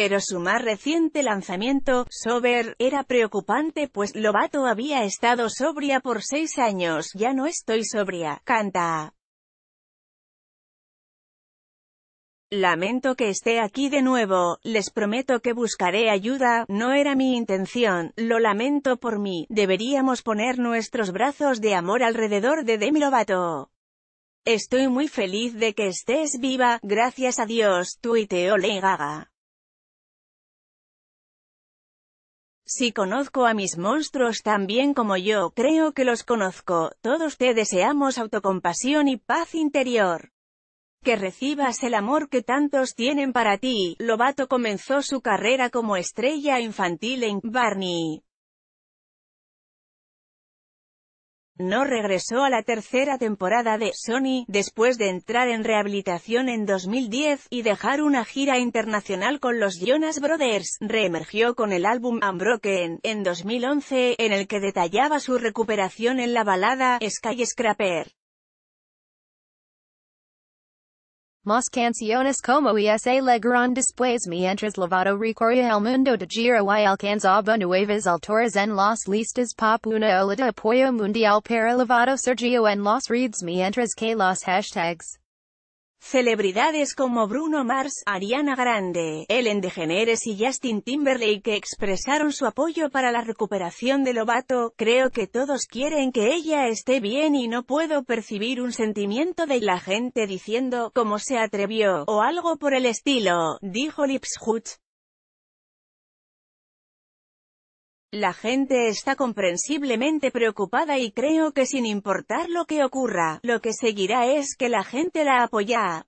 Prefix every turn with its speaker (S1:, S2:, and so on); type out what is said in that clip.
S1: Pero su más reciente lanzamiento, Sober, era preocupante pues Lobato había estado sobria por seis años, ya no estoy sobria, canta. Lamento que esté aquí de nuevo, les prometo que buscaré ayuda, no era mi intención, lo lamento por mí, deberíamos poner nuestros brazos de amor alrededor de Demi Lobato. Estoy muy feliz de que estés viva, gracias a Dios, tuiteó y Gaga. Si conozco a mis monstruos tan bien como yo creo que los conozco, todos te deseamos autocompasión y paz interior. Que recibas el amor que tantos tienen para ti. Lobato comenzó su carrera como estrella infantil en Barney. No regresó a la tercera temporada de Sony, después de entrar en rehabilitación en 2010, y dejar una gira internacional con los Jonas Brothers, reemergió con el álbum Unbroken, en 2011, en el que detallaba su recuperación en la balada Sky Scrapper.
S2: Mas canciones como esa legaron después mientras lavado recorría el mundo de giro y alcanzaba nuevas alturas en las listas pop una ola de apoyo mundial para lavado Sergio en los reads mientras que los hashtags
S1: Celebridades como Bruno Mars, Ariana Grande, Ellen DeGeneres y Justin Timberlake expresaron su apoyo para la recuperación de Lobato, creo que todos quieren que ella esté bien y no puedo percibir un sentimiento de la gente diciendo, cómo se atrevió, o algo por el estilo, dijo Lipschutz. La gente está comprensiblemente preocupada y creo que sin importar lo que ocurra, lo que seguirá es que la gente la apoya.